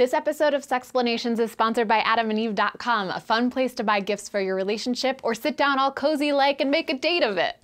This episode of Sexplanations is sponsored by adamandeve.com, a fun place to buy gifts for your relationship or sit down all cozy like and make a date of it.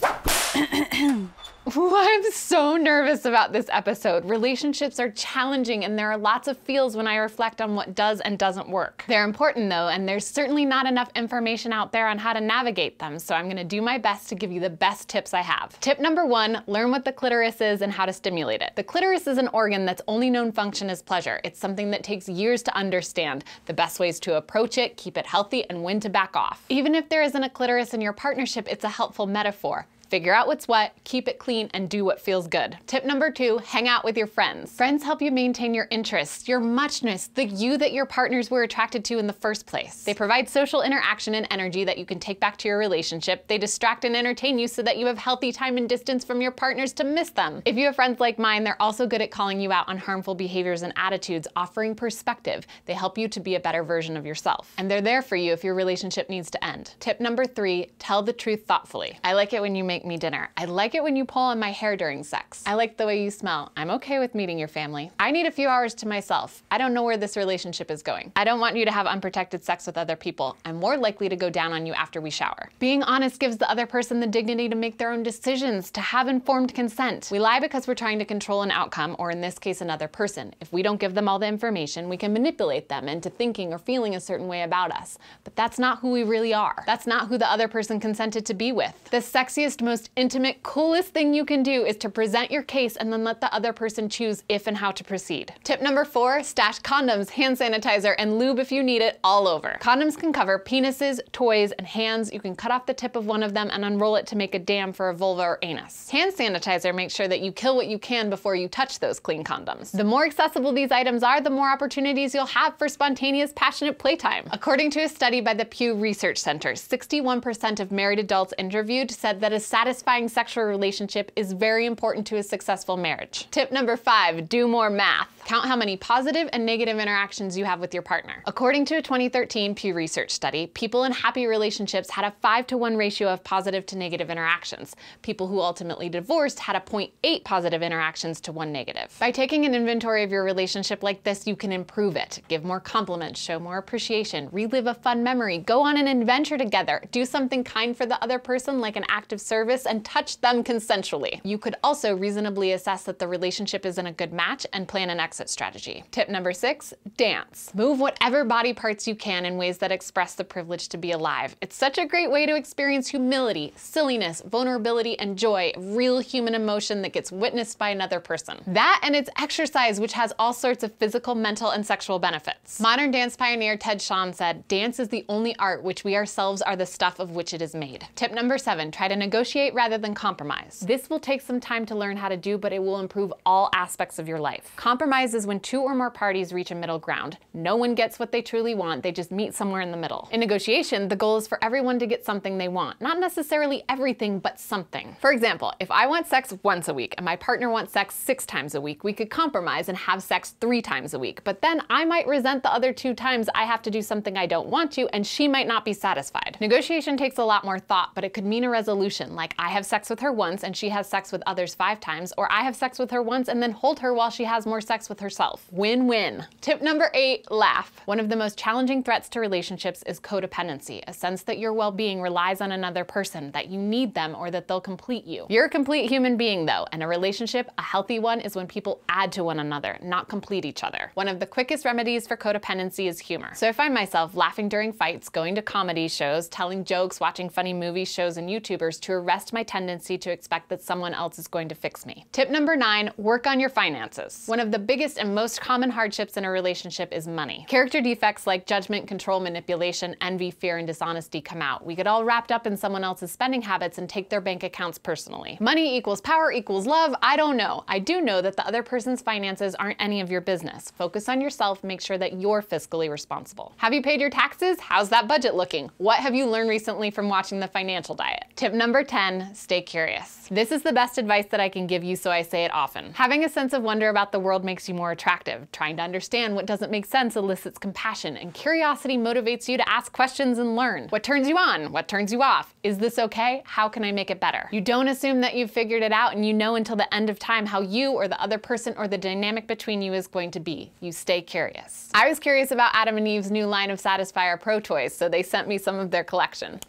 I'm so nervous about this episode. Relationships are challenging and there are lots of feels when I reflect on what does and doesn't work. They're important though, and there's certainly not enough information out there on how to navigate them, so I'm gonna do my best to give you the best tips I have. Tip number one, learn what the clitoris is and how to stimulate it. The clitoris is an organ that's only known function is pleasure. It's something that takes years to understand, the best ways to approach it, keep it healthy, and when to back off. Even if there isn't a clitoris in your partnership, it's a helpful metaphor. Figure out what's what, keep it clean, and do what feels good. Tip number two, hang out with your friends. Friends help you maintain your interests, your muchness, the you that your partners were attracted to in the first place. They provide social interaction and energy that you can take back to your relationship. They distract and entertain you so that you have healthy time and distance from your partners to miss them. If you have friends like mine, they're also good at calling you out on harmful behaviors and attitudes, offering perspective. They help you to be a better version of yourself. And they're there for you if your relationship needs to end. Tip number three, tell the truth thoughtfully. I like it when you make make me dinner. I like it when you pull on my hair during sex. I like the way you smell. I'm okay with meeting your family. I need a few hours to myself. I don't know where this relationship is going. I don't want you to have unprotected sex with other people. I'm more likely to go down on you after we shower. Being honest gives the other person the dignity to make their own decisions, to have informed consent. We lie because we're trying to control an outcome, or in this case, another person. If we don't give them all the information, we can manipulate them into thinking or feeling a certain way about us. But that's not who we really are. That's not who the other person consented to be with. The sexiest most intimate, coolest thing you can do is to present your case and then let the other person choose if and how to proceed. Tip number four, stash condoms, hand sanitizer, and lube if you need it all over. Condoms can cover penises, toys, and hands. You can cut off the tip of one of them and unroll it to make a dam for a vulva or anus. Hand sanitizer makes sure that you kill what you can before you touch those clean condoms. The more accessible these items are, the more opportunities you'll have for spontaneous, passionate playtime. According to a study by the Pew Research Center, 61% of married adults interviewed said that a satisfying sexual relationship is very important to a successful marriage. Tip number five, do more math. Count how many positive and negative interactions you have with your partner. According to a 2013 Pew Research study, people in happy relationships had a 5 to 1 ratio of positive to negative interactions. People who ultimately divorced had a 0.8 positive interactions to 1 negative. By taking an inventory of your relationship like this, you can improve it. Give more compliments, show more appreciation, relive a fun memory, go on an adventure together, do something kind for the other person like an act of service service and touch them consensually. You could also reasonably assess that the relationship isn't a good match and plan an exit strategy. Tip number six, dance. Move whatever body parts you can in ways that express the privilege to be alive. It's such a great way to experience humility, silliness, vulnerability, and joy, real human emotion that gets witnessed by another person. That and it's exercise, which has all sorts of physical, mental, and sexual benefits. Modern dance pioneer Ted Shawn said, dance is the only art which we ourselves are the stuff of which it is made. Tip number seven, try to negotiate negotiate rather than compromise. This will take some time to learn how to do, but it will improve all aspects of your life. Compromise is when two or more parties reach a middle ground. No one gets what they truly want, they just meet somewhere in the middle. In negotiation, the goal is for everyone to get something they want. Not necessarily everything, but something. For example, if I want sex once a week and my partner wants sex six times a week, we could compromise and have sex three times a week, but then I might resent the other two times I have to do something I don't want to and she might not be satisfied. Negotiation takes a lot more thought, but it could mean a resolution, like like I have sex with her once and she has sex with others five times, or I have sex with her once and then hold her while she has more sex with herself. Win-win. Tip number eight, laugh. One of the most challenging threats to relationships is codependency, a sense that your well-being relies on another person, that you need them or that they'll complete you. You're a complete human being though, and a relationship, a healthy one, is when people add to one another, not complete each other. One of the quickest remedies for codependency is humor. So I find myself laughing during fights, going to comedy shows, telling jokes, watching funny movie shows, and YouTubers to arrest arrest my tendency to expect that someone else is going to fix me. Tip number nine, work on your finances. One of the biggest and most common hardships in a relationship is money. Character defects like judgment, control, manipulation, envy, fear, and dishonesty come out. We get all wrapped up in someone else's spending habits and take their bank accounts personally. Money equals power equals love, I don't know. I do know that the other person's finances aren't any of your business. Focus on yourself, make sure that you're fiscally responsible. Have you paid your taxes? How's that budget looking? What have you learned recently from watching the financial diet? Tip number 10, stay curious. This is the best advice that I can give you, so I say it often. Having a sense of wonder about the world makes you more attractive. Trying to understand what doesn't make sense elicits compassion, and curiosity motivates you to ask questions and learn. What turns you on? What turns you off? Is this okay? How can I make it better? You don't assume that you've figured it out and you know until the end of time how you or the other person or the dynamic between you is going to be. You stay curious. I was curious about Adam and Eve's new line of Satisfyer Pro toys, so they sent me some of their collection.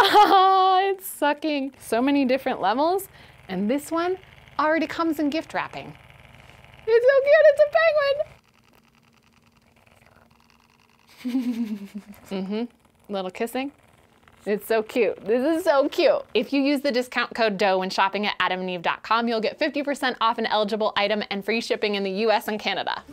it's sucking. So many different levels. And this one already comes in gift wrapping. It's so cute, it's a penguin. mm-hmm. Little kissing. It's so cute. This is so cute. If you use the discount code DOE when shopping at adamandeve.com, you'll get 50% off an eligible item and free shipping in the US and Canada.